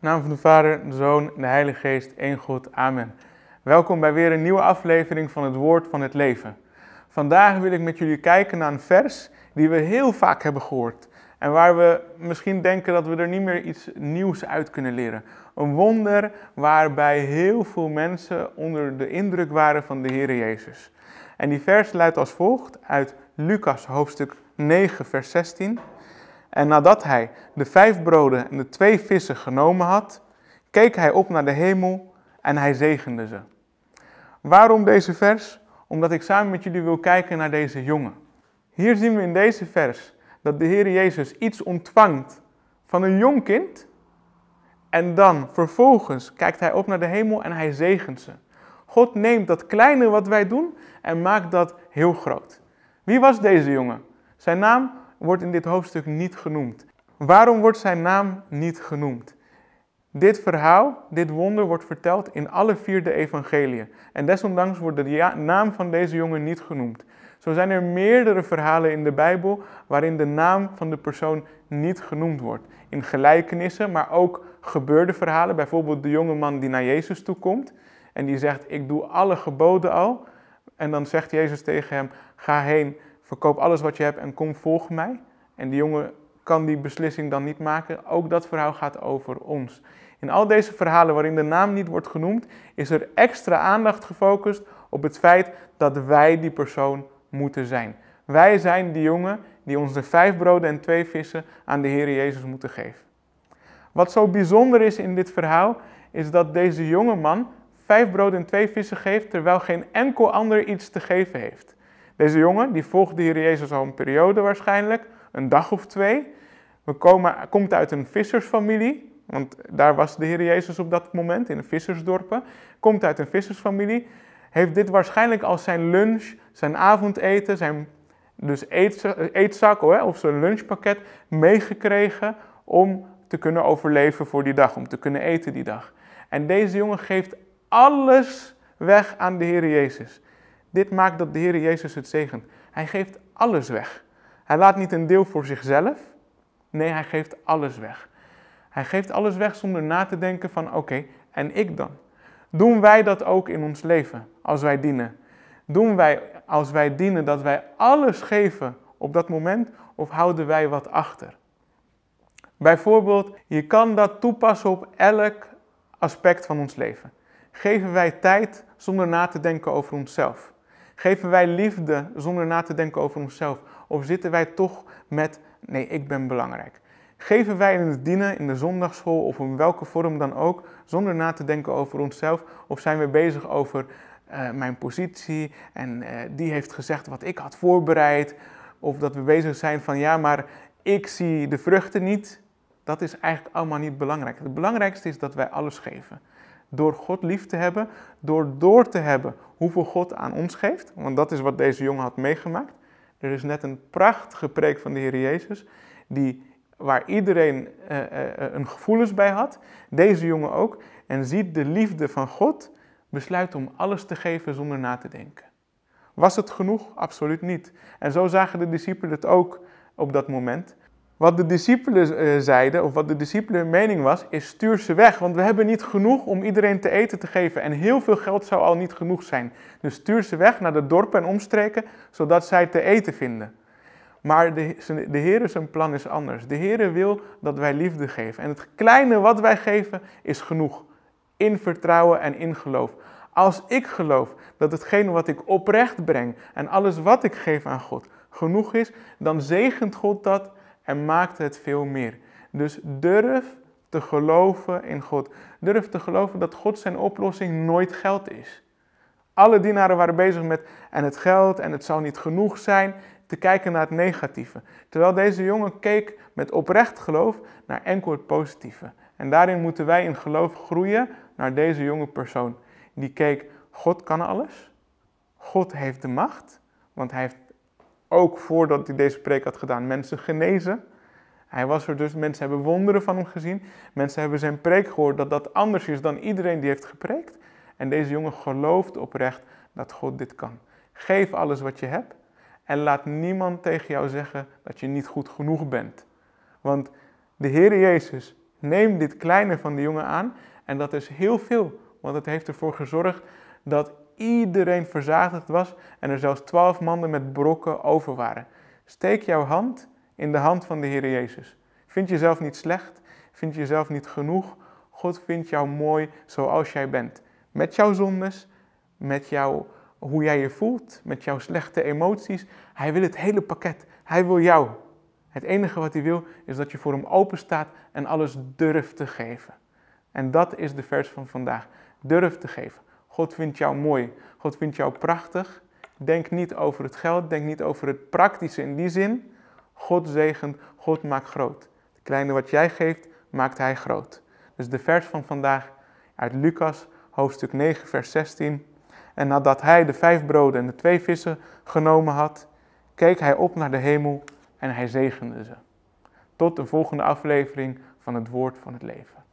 naam van de Vader, de Zoon en de Heilige Geest, één God. Amen. Welkom bij weer een nieuwe aflevering van het Woord van het Leven. Vandaag wil ik met jullie kijken naar een vers die we heel vaak hebben gehoord. En waar we misschien denken dat we er niet meer iets nieuws uit kunnen leren. Een wonder waarbij heel veel mensen onder de indruk waren van de Heer Jezus. En die vers luidt als volgt uit Lucas hoofdstuk 9, vers 16. En nadat hij de vijf broden en de twee vissen genomen had, keek hij op naar de hemel en hij zegende ze. Waarom deze vers? Omdat ik samen met jullie wil kijken naar deze jongen. Hier zien we in deze vers dat de Heer Jezus iets ontvangt van een jong kind. En dan vervolgens kijkt hij op naar de hemel en hij zegent ze. God neemt dat kleine wat wij doen en maakt dat heel groot. Wie was deze jongen? Zijn naam wordt in dit hoofdstuk niet genoemd. Waarom wordt zijn naam niet genoemd? Dit verhaal, dit wonder wordt verteld in alle vierde de evangeliën. En desondanks wordt de naam van deze jongen niet genoemd. Zo zijn er meerdere verhalen in de Bijbel waarin de naam van de persoon niet genoemd wordt. In gelijkenissen, maar ook gebeurde verhalen. Bijvoorbeeld de jonge man die naar Jezus toe komt en die zegt: Ik doe alle geboden al. En dan zegt Jezus tegen hem: Ga heen verkoop alles wat je hebt en kom volg mij. En die jongen kan die beslissing dan niet maken. Ook dat verhaal gaat over ons. In al deze verhalen waarin de naam niet wordt genoemd, is er extra aandacht gefocust op het feit dat wij die persoon moeten zijn. Wij zijn die jongen die ons de vijf broden en twee vissen aan de Heer Jezus moeten geven. Wat zo bijzonder is in dit verhaal, is dat deze jonge man vijf broden en twee vissen geeft, terwijl geen enkel ander iets te geven heeft. Deze jongen die volgde de Heer Jezus al een periode waarschijnlijk, een dag of twee. We komen, komt uit een vissersfamilie, want daar was de Heer Jezus op dat moment, in de vissersdorpen. Komt uit een vissersfamilie, heeft dit waarschijnlijk als zijn lunch, zijn avondeten, zijn dus eetzak of zijn lunchpakket meegekregen om te kunnen overleven voor die dag, om te kunnen eten die dag. En deze jongen geeft alles weg aan de Heer Jezus. Dit maakt dat de Heer Jezus het zegent. Hij geeft alles weg. Hij laat niet een deel voor zichzelf. Nee, hij geeft alles weg. Hij geeft alles weg zonder na te denken van oké, en ik dan? Doen wij dat ook in ons leven als wij dienen? Doen wij als wij dienen dat wij alles geven op dat moment of houden wij wat achter? Bijvoorbeeld, je kan dat toepassen op elk aspect van ons leven. Geven wij tijd zonder na te denken over onszelf? Geven wij liefde zonder na te denken over onszelf? Of zitten wij toch met, nee, ik ben belangrijk? Geven wij in het dienen, in de zondagschool of in welke vorm dan ook, zonder na te denken over onszelf? Of zijn we bezig over eh, mijn positie en eh, die heeft gezegd wat ik had voorbereid? Of dat we bezig zijn van, ja, maar ik zie de vruchten niet. Dat is eigenlijk allemaal niet belangrijk. Het belangrijkste is dat wij alles geven. Door God lief te hebben, door door te hebben hoeveel God aan ons geeft. Want dat is wat deze jongen had meegemaakt. Er is net een prachtige preek van de Heer Jezus, die, waar iedereen eh, eh, eh, een gevoelens bij had. Deze jongen ook. En ziet de liefde van God, besluit om alles te geven zonder na te denken. Was het genoeg? Absoluut niet. En zo zagen de discipelen het ook op dat moment. Wat de discipelen eh, zeiden, of wat de discipelen mening was, is stuur ze weg. Want we hebben niet genoeg om iedereen te eten te geven. En heel veel geld zou al niet genoeg zijn. Dus stuur ze weg naar de dorpen en omstreken, zodat zij te eten vinden. Maar de, de Heer zijn plan is anders. De Heer wil dat wij liefde geven. En het kleine wat wij geven is genoeg. In vertrouwen en in geloof. Als ik geloof dat hetgene wat ik oprecht breng en alles wat ik geef aan God genoeg is, dan zegent God dat en maakte het veel meer. Dus durf te geloven in God. Durf te geloven dat God zijn oplossing nooit geld is. Alle dienaren waren bezig met en het geld en het zou niet genoeg zijn, te kijken naar het negatieve. Terwijl deze jongen keek met oprecht geloof naar enkel het positieve. En daarin moeten wij in geloof groeien naar deze jonge persoon. Die keek, God kan alles. God heeft de macht, want hij heeft ook voordat hij deze preek had gedaan, mensen genezen. Hij was er dus, mensen hebben wonderen van hem gezien. Mensen hebben zijn preek gehoord dat dat anders is dan iedereen die heeft gepreekt. En deze jongen gelooft oprecht dat God dit kan. Geef alles wat je hebt en laat niemand tegen jou zeggen dat je niet goed genoeg bent. Want de Heer Jezus neemt dit kleine van de jongen aan en dat is heel veel, want het heeft ervoor gezorgd dat iedereen verzadigd was en er zelfs twaalf mannen met brokken over waren. Steek jouw hand in de hand van de Heer Jezus. Vind jezelf niet slecht, vind jezelf niet genoeg. God vindt jou mooi zoals jij bent. Met jouw zondes, met jouw, hoe jij je voelt, met jouw slechte emoties. Hij wil het hele pakket. Hij wil jou. Het enige wat hij wil is dat je voor hem open staat en alles durft te geven. En dat is de vers van vandaag. Durf te geven. God vindt jou mooi. God vindt jou prachtig. Denk niet over het geld, denk niet over het praktische in die zin. God zegent, God maakt groot. Het kleine wat jij geeft, maakt hij groot. Dus de vers van vandaag uit Lucas, hoofdstuk 9, vers 16. En nadat hij de vijf broden en de twee vissen genomen had, keek hij op naar de hemel en hij zegende ze. Tot de volgende aflevering van het Woord van het Leven.